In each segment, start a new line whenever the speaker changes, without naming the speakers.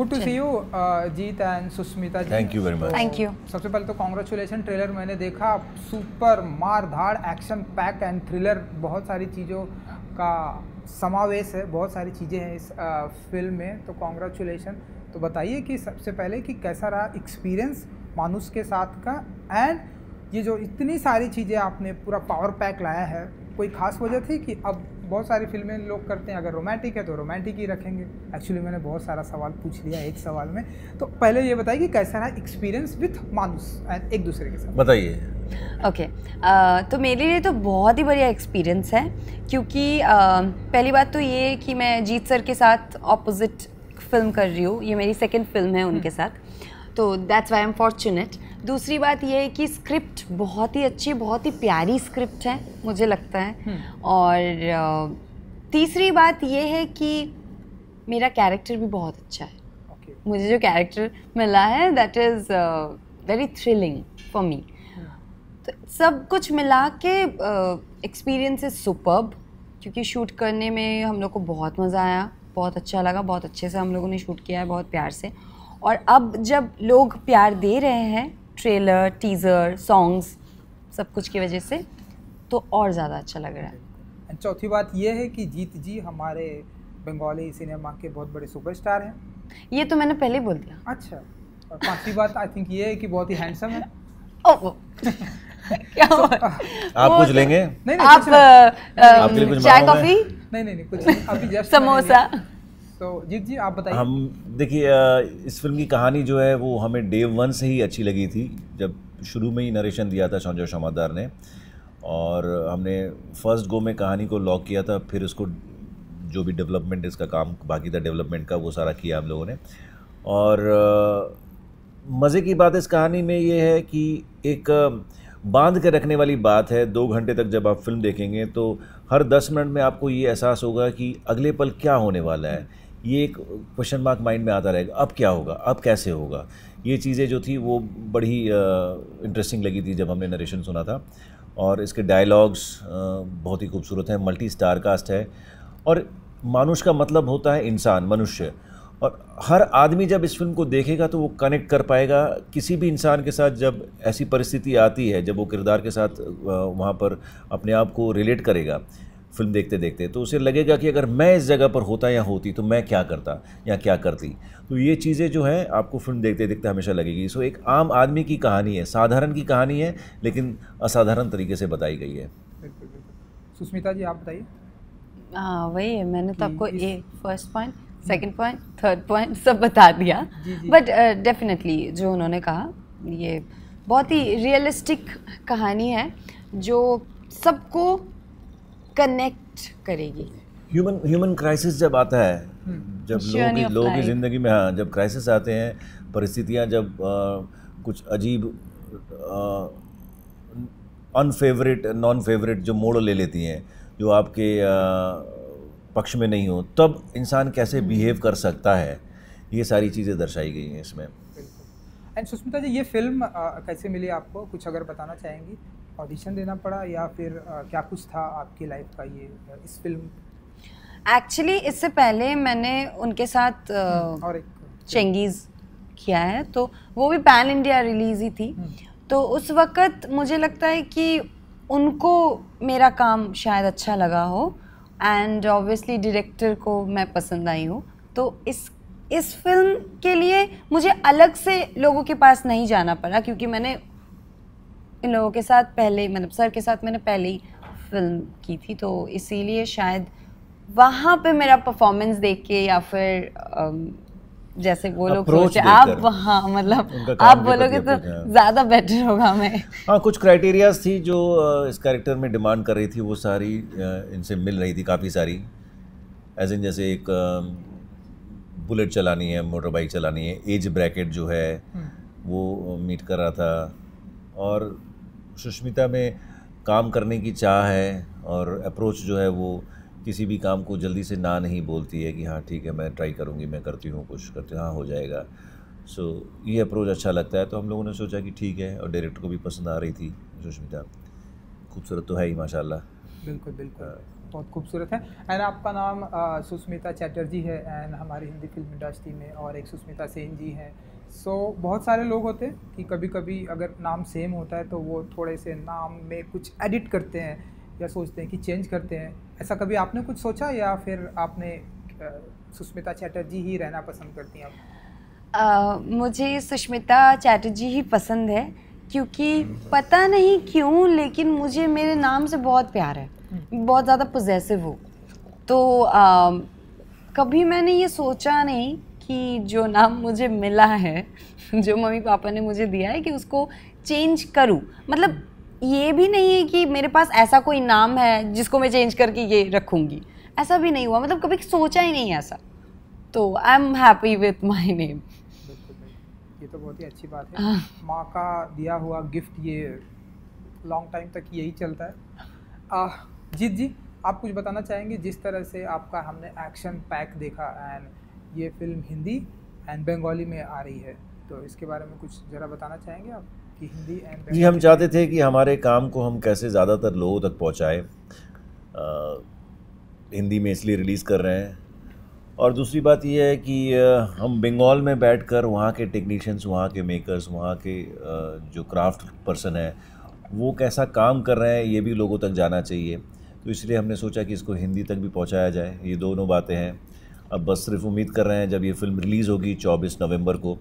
Good to see you Jeet and Sushmita ji thank you very much thank you सबसे पहले तो congratulation trailer मैंने देखा सुपर मार धाड़ एक्शन पैक एंड थ्रिलर बहुत सारी चीज़ों का समावेश है बहुत सारी चीज़ें हैं इस फिल्म uh, में तो कॉन्ग्रेचुलेसन तो बताइए कि सबसे पहले कि कैसा रहा एक्सपीरियंस मानुष के साथ का एंड ये जो इतनी सारी चीज़ें आपने पूरा पावर पैक लाया है कोई खास वजह थी कि अब बहुत सारी फिल्में लोग करते हैं अगर रोमांटिक है तो रोमांटिक ही रखेंगे एक्चुअली मैंने बहुत सारा सवाल पूछ लिया एक सवाल में तो पहले ये बताइए कि कैसा रहा एक्सपीरियंस विथ मानुस एक दूसरे के साथ बताइए ओके okay.
uh, तो मेरे लिए तो बहुत ही बढ़िया एक्सपीरियंस है क्योंकि uh, पहली बात तो ये कि मैं जीत सर के साथ ऑपोजिट फिल्म कर रही हूँ ये मेरी सेकेंड फिल्म है उनके हम्म। साथ तो दैट्स वाई एम फॉर्चुनेट दूसरी बात यह है कि स्क्रिप्ट बहुत ही अच्छी बहुत ही प्यारी स्क्रिप्ट है मुझे लगता है हम्म। और तीसरी बात ये है कि मेरा कैरेक्टर भी बहुत अच्छा है मुझे जो कैरेक्टर मिला है that is very thrilling for me तो सब कुछ मिला के एक्सपीरियंस इज़ सुपर्ब क्योंकि शूट करने में हम लोग को बहुत मज़ा आया बहुत अच्छा लगा बहुत अच्छे से हम लोगों ने शूट किया है बहुत प्यार से और अब जब लोग प्यार दे रहे हैं ट्रेलर टीज़र सॉन्ग्स सब कुछ की वजह से तो और ज़्यादा अच्छा लग रहा है
अच्छा, चौथी बात यह है कि जीत जी हमारे बंगाली सिनेमा के बहुत बड़े सुपरस्टार हैं
ये तो मैंने पहले बोल दिया अच्छा
और पांचवी बात आई थिंक ये है कि बहुत ही हैंडसम है ओह
क्या so, तो आप कुछ लेंगे नहीं
नहीं आप चाय कॉफी नहीं नहीं नहीं कुछ अभी जस्ट समोसा तो जीत जी आप बताइए हम
देखिए इस फिल्म की कहानी जो है वो हमें डे वन से ही अच्छी लगी थी जब शुरू में ही नरेशन दिया था संजय शमादार ने और हमने फर्स्ट गो में कहानी को लॉक किया था फिर उसको जो भी डेवलपमेंट इसका काम बाकी था डेवलपमेंट का वो सारा किया हम लोगों ने और मज़े की बात इस कहानी में ये है कि एक बांध के रखने वाली बात है दो घंटे तक जब आप फिल्म देखेंगे तो हर दस मिनट में आपको ये एहसास होगा कि अगले पल क्या होने वाला है ये एक क्वेश्चन मार्क माइंड में आता रहेगा अब क्या होगा अब कैसे होगा ये चीज़ें जो थी वो बड़ी इंटरेस्टिंग लगी थी जब हमने नरेशन सुना था और इसके डायलॉग्स बहुत ही खूबसूरत हैं मल्टी स्टार कास्ट है और मानुष का मतलब होता है इंसान मनुष्य और हर आदमी जब इस फिल्म को देखेगा तो वो कनेक्ट कर पाएगा किसी भी इंसान के साथ जब ऐसी परिस्थिति आती है जब वो किरदार के साथ वहाँ पर अपने आप को रिलेट करेगा फिल्म देखते देखते तो उसे लगेगा कि अगर मैं इस जगह पर होता या होती तो मैं क्या करता या क्या करती तो ये चीज़ें जो हैं आपको फिल्म देखते देखते हमेशा लगेगी सो एक आम आदमी की कहानी है साधारण की कहानी है लेकिन असाधारण तरीके से बताई गई है
सुष्मिता जी आप बताइए
हाँ वही मैंने तो आपको a first point second point third point सब बता दिया बट डेफिनेटली uh, जो उन्होंने कहा ये बहुत ही रियलिस्टिक कहानी है जो सबको कनेक्ट करेगी
ह्यूमन ह्यूमन क्राइसिस जब आता है हम्म। जब लोग लोगों की ज़िंदगी में हाँ जब क्राइसिस आते हैं परिस्थितियाँ जब आ, कुछ अजीब अनफेवरेट नॉन फेवरेट जो मोड़ ले लेती हैं जो आपके आ, पक्ष में नहीं हो तब इंसान कैसे बिहेव हम्म। कर सकता है ये सारी चीज़ें दर्शाई गई हैं इसमें
एंड सुष्मिता जी ये फिल्म आ, कैसे मिली आपको कुछ अगर बताना चाहेंगी ऑडिशन देना पड़ा या फिर आ, क्या कुछ था आपकी लाइफ का ये इस फिल्म
एक्चुअली इससे पहले मैंने उनके साथ हम्म, और एक चेंगीज़ किया है तो वो भी पैन इंडिया रिलीज ही थी हम्म। तो उस वक़्त मुझे लगता है कि उनको मेरा काम शायद अच्छा लगा हो एंड ऑब्वियसली डायरेक्टर को मैं पसंद आई हूँ तो इस इस फिल्म के लिए मुझे अलग से लोगों के पास नहीं जाना पड़ा क्योंकि मैंने इन लोगों के साथ पहले मतलब सर के साथ मैंने पहले ही फिल्म की थी तो इसीलिए शायद वहाँ पे मेरा परफॉर्मेंस देख के या फिर um, जैसे वो लोग सोचे आप हाँ मतलब आप बोलोगे तो, तो ज़्यादा बेटर होगा मैं
हाँ कुछ क्राइटेरियाज थी जो uh, इस कैरेक्टर में डिमांड कर रही थी वो सारी uh, इनसे मिल रही थी काफ़ी सारी एज इन जैसे एक बुलेट um, चलानी है मोटरबाइक चलानी है एज ब्रैकेट जो है हम्म। वो मीट कर रहा था और सुष्मिता में काम करने की चाह है और अप्रोच जो है वो किसी भी काम को जल्दी से ना नहीं बोलती है कि हाँ ठीक है मैं ट्राई करूँगी मैं करती हूँ कुछ करती हूँ हाँ हो जाएगा सो so, ये अप्रोच अच्छा लगता है तो हम लोगों ने सोचा कि ठीक है और डायरेक्टर को भी पसंद आ रही थी सुष्मिता खूबसूरत तो है ही माशाल्लाह
बिल्कुल बिल्कुल हाँ। बहुत खूबसूरत है एंड आपका नाम सुष्मिता चैटर्जी है एंड हमारी हिंदी फिल्म इंडस्ट्री में और एक सुष्मिता सेन जी हैं सो so, बहुत सारे लोग होते हैं कि कभी कभी अगर नाम सेम होता है तो वो थोड़े से नाम में कुछ एडिट करते हैं या सोचते हैं कि चेंज करते हैं ऐसा कभी आपने कुछ सोचा या फिर आपने सुष्मिता चैटर्जी ही रहना पसंद करती हैं
आप मुझे सुष्मिता चैटर्जी ही पसंद है क्योंकि हम्म। पता नहीं क्यों लेकिन मुझे मेरे नाम से बहुत प्यार है बहुत ज़्यादा पोजेसिव हूँ तो आ, कभी मैंने ये सोचा नहीं कि जो नाम मुझे मिला है जो मम्मी पापा ने मुझे दिया है कि उसको चेंज करूँ मतलब ये भी नहीं है कि मेरे पास ऐसा कोई नाम है जिसको मैं चेंज करके ये रखूँगी ऐसा भी नहीं हुआ मतलब कभी सोचा ही नहीं ऐसा तो I am happy with my name
ये तो बहुत ही अच्छी बात है हाँ। माँ का दिया हुआ गिफ्ट ये लॉन्ग टाइम तक यही चलता है आ, जीत जी आप कुछ बताना चाहेंगे जिस तरह से आपका हमने एक्शन पैक देखा एंड ये फिल्म हिंदी एंड बंगाली में आ रही है तो इसके बारे में कुछ ज़रा बताना चाहेंगे आप कि हिंदी एंड जी हम
चाहते थे कि हमारे काम को हम कैसे ज़्यादातर लोगों तक पहुँचाए हिंदी में इसलिए रिलीज़ कर रहे हैं और दूसरी बात यह है कि हम बंगाल में बैठ कर वहाँ के टेक्नीशियंस वहाँ के मेकर्स वहाँ के जो क्राफ्ट पर्सन हैं वो कैसा काम कर रहे हैं ये भी लोगों तक जाना चाहिए तो इसलिए हमने सोचा कि इसको हिंदी तक भी पहुँचाया जाए ये दोनों बातें हैं अब बस सिर्फ उम्मीद कर रहे हैं जब ये फ़िल्म रिलीज़ होगी चौबीस नवम्बर को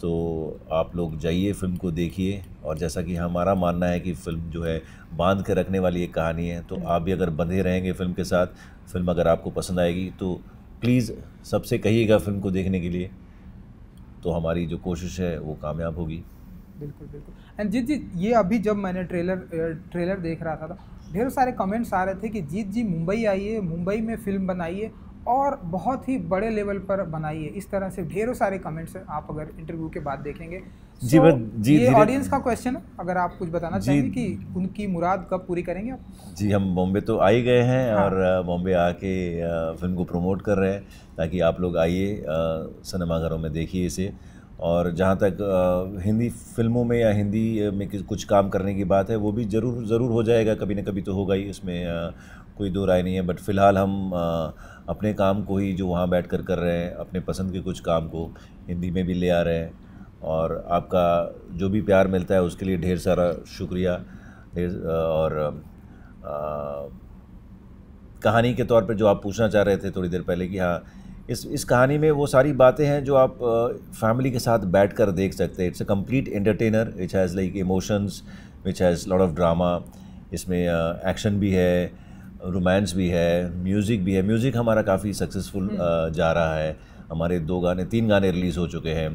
तो आप लोग जाइए फिल्म को देखिए और जैसा कि हमारा मानना है कि फ़िल्म जो है बांध कर रखने वाली एक कहानी है तो आप भी अगर बंधे रहेंगे फ़िल्म के साथ फिल्म अगर आपको पसंद आएगी तो प्लीज़ सबसे कहिएगा फिल्म को देखने के लिए तो हमारी जो कोशिश है वो कामयाब होगी
बिल्कुल बिल्कुल एंड जी जी ये अभी जब मैंने ट्रेलर ट्रेलर देख रहा था ढेर सारे कमेंट्स आ रहे थे कि जीत जी मुंबई आइए मुंबई में फिल्म बनाइए और बहुत ही बड़े लेवल पर बनाइए इस तरह से ढेरों सारे कमेंट्स आप अगर इंटरव्यू के बाद देखेंगे जी so, जी ये ऑडियंस का क्वेश्चन है अगर आप कुछ बताना चाहेंगे कि उनकी मुराद कब पूरी करेंगे आप
जी हम बॉम्बे तो आ ही गए हैं हाँ। और बॉम्बे आके फिल्म को प्रमोट कर रहे हैं ताकि आप लोग आइए सिनेमाघरों में देखिए इसे और जहाँ तक हिंदी फिल्मों में या हिंदी में कुछ काम करने की बात है वो भी ज़रूर ज़रूर हो जाएगा कभी ना कभी तो होगा ही उसमें कोई दो राय नहीं है बट फ़िलहाल हम अपने काम को ही जो वहाँ बैठ कर कर रहे हैं अपने पसंद के कुछ काम को हिंदी में भी ले आ रहे हैं और आपका जो भी प्यार मिलता है उसके लिए ढेर सारा शुक्रिया और आ, कहानी के तौर पर जो आप पूछना चाह रहे थे थोड़ी देर पहले कि हाँ इस इस कहानी में वो सारी बातें हैं जो आप फैमिली के साथ बैठ कर देख सकते हैं it's a complete entertainer which has like emotions which has lot of drama इसमें एक्शन भी है रोमांस भी है म्यूज़िक भी है म्यूज़िक हमारा काफ़ी सक्सेसफुल हम्म। जा रहा है हमारे दो गाने तीन गाने रिलीज़ हो चुके हैं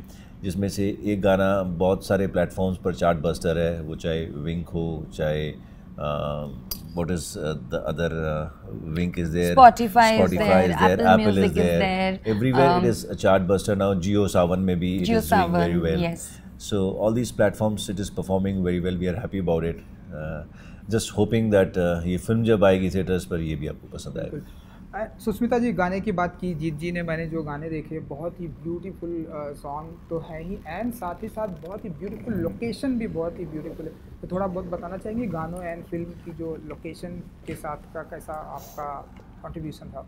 जिसमें से एक गाना बहुत सारे प्लेटफॉर्म्स पर चार्ट बस्टर है वो चाहे विंक हो चाहे what is uh, the other uh, wink is there spotify, spotify is there, is there apple, apple music is there, is there. everywhere um, it is a chart buster now geo savan maybe it geo is doing very well yes so all these platforms it is performing very well we are happy about it uh, just hoping that uh, ye film jab aayegi theaters par ye bhi aapko pasand
aayega Sushmita जी गाने की बात की जीत जी ने मैंने जो गाने देखे बहुत ही ब्यूटीफुल सॉन्ग तो है ही एंड साथ ही साथ बहुत ही ब्यूटीफुल लोकेशन भी बहुत ही ब्यूटीफुल है तो थोड़ा बहुत बताना चाहेंगे गानों एंड फिल्म की जो लोकेशन के साथ का कैसा आपका कंट्रीब्यूशन था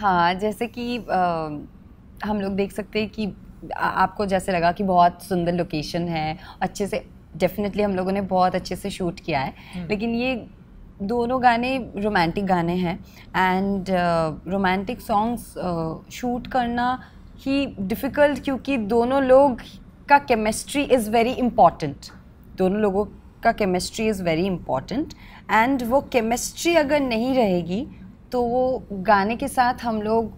हाँ जैसे कि आ, हम लोग देख सकते हैं कि आपको जैसे लगा कि बहुत सुंदर लोकेशन है अच्छे से डेफिनेटली हम लोगों ने बहुत अच्छे से शूट किया है हम्म। लेकिन ये दोनों गाने रोमांटिक गाने हैं एंड रोमांटिक सॉन्ग्स शूट करना ही डिफ़िकल्ट क्योंकि दोनों लोग का केमिस्ट्री इज़ वेरी इम्पॉर्टेंट दोनों लोगों का chemistry is very important and वो केमिस्ट्री अगर नहीं रहेगी तो वो गाने के साथ हम लोग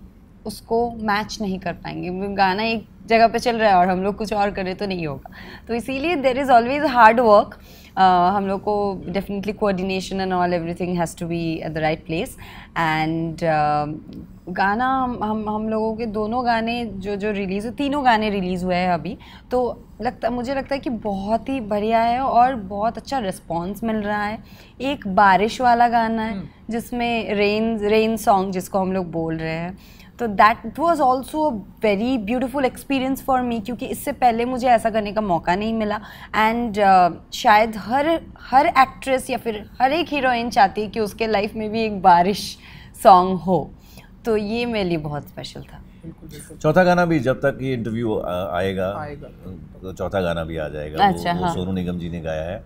उसको मैच नहीं कर पाएंगे गाना एक जगह पे चल रहा है और हम लोग कुछ और करें तो नहीं होगा तो इसीलिए there is always hard work Uh, हम लोग को definitely coordination and all everything has to be at the right place and गाना हम हम हम लोगों के दोनों गाने जो जो रिलीज़ हुए तीनों गाने रिलीज़ हुए हैं अभी तो लगता मुझे लगता है कि बहुत ही बढ़िया है और बहुत अच्छा रिस्पॉन्स मिल रहा है एक बारिश वाला गाना है हम्म। जिसमें रेन रेन सॉन्ग जिसको हम लोग बोल रहे हैं तो that was also a very beautiful experience for me क्योंकि इससे पहले मुझे ऐसा करने का मौका नहीं मिला एंड uh, शायद हर हर एक्ट्रेस या फिर हर एक हीरोइन चाहती है कि उसके लाइफ में भी एक बारिश सॉन्ग हो तो ये मेरे लिए बहुत स्पेशल था
चौथा गाना भी जब तक ये इंटरव्यू आएगा, आएगा। तो चौथा गाना भी आ जाएगा अच्छा, वो, हाँ। वो सोनू निगम जी ने गाया है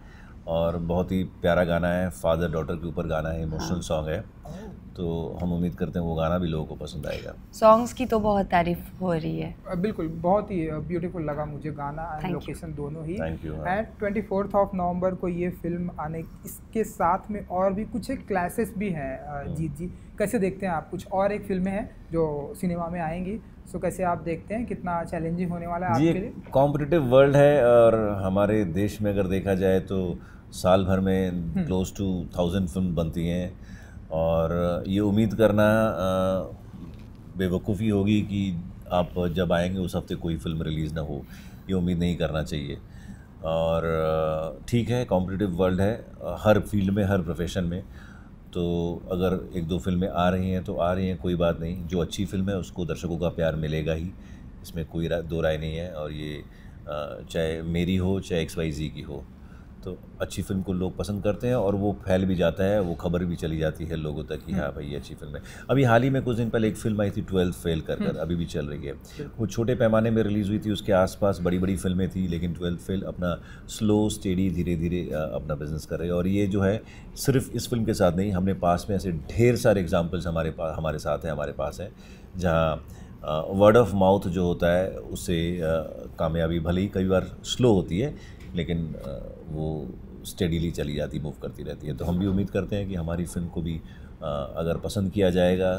और बहुत ही प्यारा गाना है फादर डॉटर के ऊपर गाना है इमोशनल सॉन्ग हाँ। है oh। तो हम उम्मीद करते हैं वो गाना भी लोगों को पसंद आएगा
सॉन्ग्स की तो बहुत तारीफ हो रही है बिल्कुल बहुत ही ब्यूटीफुल लगा मुझे गाना एंड लोकेशन दोनों ही thank you and twenty fourth of November को ये फिल्म आने इसके साथ में और भी कुछ एक क्लासेस भी हैं हाँ। जीत जी कैसे देखते हैं आप कुछ और एक फिल्में हैं जो सिनेमा में आएंगी सो कैसे आप देखते हैं कितना चैलेंजिंग होने वाला है आपके लिए
कॉम्पिटिटिव वर्ल्ड है और हमारे देश में अगर देखा जाए तो साल भर में क्लोज टू थाउजेंड फिल्म बनती हैं और ये उम्मीद करना बेवकूफ़ी होगी कि आप जब आएंगे उस हफ्ते कोई फिल्म रिलीज़ ना हो ये उम्मीद नहीं करना चाहिए और ठीक है कॉम्पिटिटिव वर्ल्ड है हर फील्ड में हर प्रोफेशन में तो अगर एक दो फिल्में आ रही हैं तो आ रही हैं कोई बात नहीं जो अच्छी फिल्म है उसको दर्शकों का प्यार मिलेगा ही इसमें कोई रा, दो राय नहीं है और ये चाहे मेरी हो चाहे एक्स वाई जी की हो तो अच्छी फिल्म को लोग पसंद करते हैं और वो फैल भी जाता है वो खबर भी चली जाती है लोगों तक कि हाँ भाई ये अच्छी फिल्म है अभी हाल ही में कुछ दिन पहले एक फिल्म आई थी ट्वेल्थ फेल कर कर हम्म। अभी भी चल रही है वो छोटे पैमाने में रिलीज़ हुई थी उसके आसपास बड़ी बड़ी फिल्में थी लेकिन ट्वेल्थ फेल अपना स्लो स्टेडी धीरे धीरे अपना बिजनेस कर रहे और ये जो है सिर्फ इस फिल्म के साथ नहीं हमने पास में ऐसे ढेर सारे एग्जाम्पल्स हमारे पास हमारे साथ हैं हमारे पास हैं जहाँ वर्ड ऑफ माउथ जो होता है उससे कामयाबी भले ही कई बार स्लो होती है लेकिन वो स्टेडीली चली जाती मूव करती रहती है तो हम भी उम्मीद करते हैं कि हमारी फिल्म को भी अगर पसंद किया जाएगा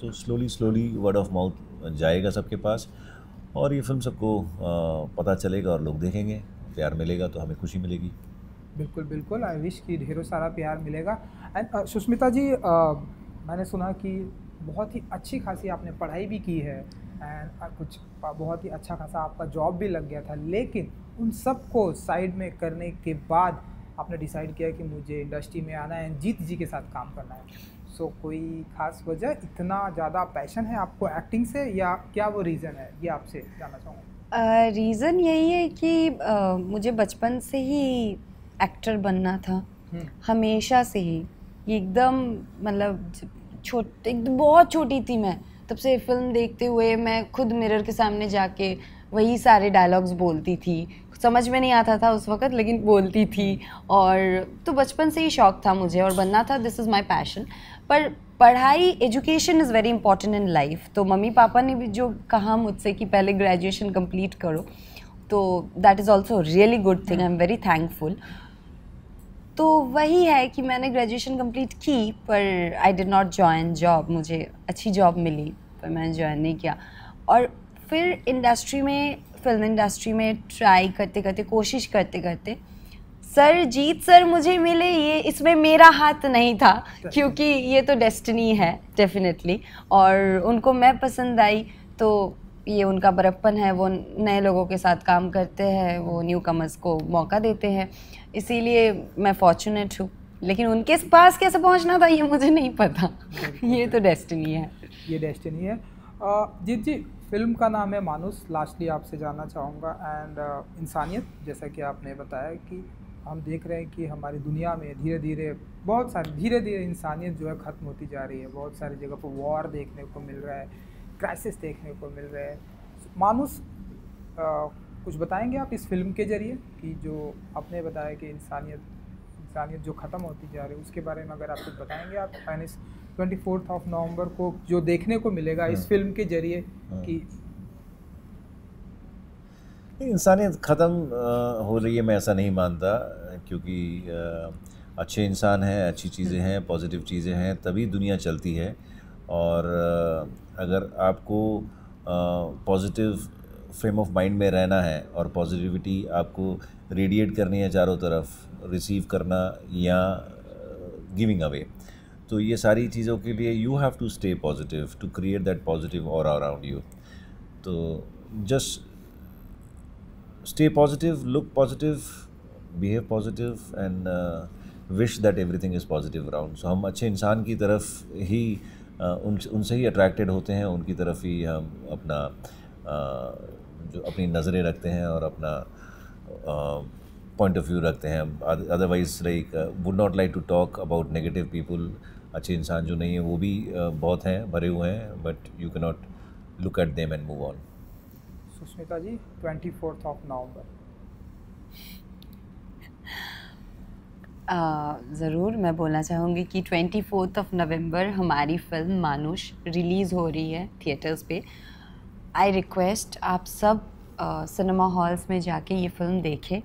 तो slowly slowly word of mouth जाएगा सबके पास और ये फिल्म सबको पता चलेगा और लोग देखेंगे प्यार मिलेगा तो हमें खुशी मिलेगी
बिल्कुल बिल्कुल आई विश कि ढेरों सारा प्यार मिलेगा एंड सुष्मिता जी आ, मैंने सुना कि बहुत ही अच्छी खासी आपने पढ़ाई भी की है एंड uh, कुछ बहुत ही अच्छा खासा आपका जॉब भी लग गया था लेकिन उन सब को साइड में करने के बाद आपने डिसाइड किया कि मुझे इंडस्ट्री में आना है जीत जी के साथ काम करना है सो so, कोई खास वजह इतना ज़्यादा पैशन है आपको एक्टिंग से या क्या वो रीज़न है ये आपसे जानना
चाहूँगा रीज़न यही है कि uh, मुझे बचपन से ही एक्टर बनना था हम्म। हमेशा से ही एकदम मतलब छोट एकदम बहुत छोटी थी मैं तब से फिल्म देखते हुए मैं खुद मिरर के सामने जाके वही सारे डायलॉग्स बोलती थी समझ में नहीं आता था उस वक्त लेकिन बोलती थी और तो बचपन से ही शौक था मुझे और बनना था दिस इज़ माई पैशन पर पढ़ाई education is very important in life तो मम्मी पापा ने भी जो कहा मुझसे कि पहले ग्रेजुएशन कंप्लीट करो तो that is also really good thing I am very thankful तो वही है कि मैंने ग्रेजुएशन कंप्लीट की पर I did not join job मुझे अच्छी जॉब मिली पर मैंने जॉइन नहीं किया और फिर इंडस्ट्री में फिल्म इंडस्ट्री में ट्राई करते करते कोशिश करते करते सर जीत सर मुझे मिले ये इसमें मेरा हाथ नहीं था क्योंकि ये तो डेस्टिनी है डेफिनेटली और उनको मैं पसंद आई तो ये उनका बरप्पन है वो नए लोगों के साथ काम करते हैं वो न्यू कमर्स को मौका देते हैं इसीलिए मैं फॉर्चुनेट हूँ लेकिन उनके पास कैसे पहुँचना था ये मुझे नहीं पता ये तो
डेस्टिनी है ये डेस्टिनी है जीत जी फिल्म का नाम है मानुस लास्टली आपसे जानना चाहूँगा एंड इंसानियत जैसा कि आपने बताया कि हम देख रहे हैं कि हमारी दुनिया में धीरे धीरे बहुत सारी धीरे धीरे इंसानियत जो है ख़त्म होती जा रही है बहुत सारी जगह पर वॉर देखने को मिल रहा है क्राइसिस देखने को मिल रहे हैं मानुस कुछ बताएंगे आप इस फिल्म के जरिए कि जो आपने बताया कि इंसानियत इंसानियत जो ख़त्म होती जा रही है उसके बारे में अगर आप कुछ बताएंगे आप finance twenty fourth of November को जो देखने को मिलेगा इस फिल्म हाँ। के जरिए हाँ। कि
इंसानियत ख़त्म हो रही है मैं ऐसा नहीं मानता क्योंकि अच्छे इंसान हैं अच्छी चीज़ें हैं पॉजिटिव हम्म। चीज़ें हैं तभी दुनिया चलती है और अगर आपको पॉजिटिव फ्रेम ऑफ माइंड में रहना है और पॉजिटिविटी आपको रेडिएट करनी है चारों तरफ रिसीव करना या गिविंग अवे तो ये सारी चीज़ों के लिए you have to stay positive to create that positive aura around you तो just stay positive look positive behave positive and wish that everything is positive around so हम अच्छे इंसान की तरफ ही उन उनसे ही अट्रैक्टेड होते हैं उनकी तरफ ही हम अपना जो अपनी नज़रें रखते हैं और अपना पॉइंट ऑफ व्यू रखते हैं otherwise like would not like to talk about negative people अच्छे इंसान जो नहीं है वो भी बहुत हैं भरे हुए हैं but you can not look at them and move on
Sushmita ji twenty fourth of November
ज़रूर मैं बोलना चाहूँगी कि ट्वेंटी फोर्थ ऑफ नवम्बर हमारी फिल्म मानुष रिलीज़ हो रही है थिएटर्स पे आई रिक्वेस्ट आप सब सिनेमा हॉल्स में जाके ये फिल्म देखें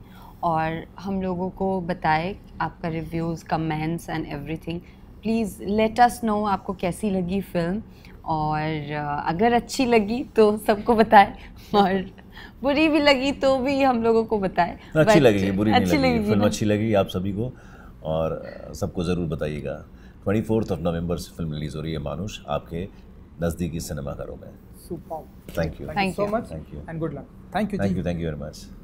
और हम लोगों को बताएं आपका reviews comments and everything please let us know आपको कैसी लगी फिल्म और अगर अच्छी लगी तो सबको बताएं और बुरी भी लगी तो भी हम लोगों को बताएं अच्छी लगी बुरी अच्छी लगी फिल्म अच्छी
लगी आप सभी को और सबको ज़रूर बताइएगा ट्वेंटी फोर्थ ऑफ नवंबर से फिल्म रिलीज़ हो रही है मानुष आपके नज़दीकी सिनेमाघरों में thank you thank you so
much thank you and good luck thank you thank you
thank you very much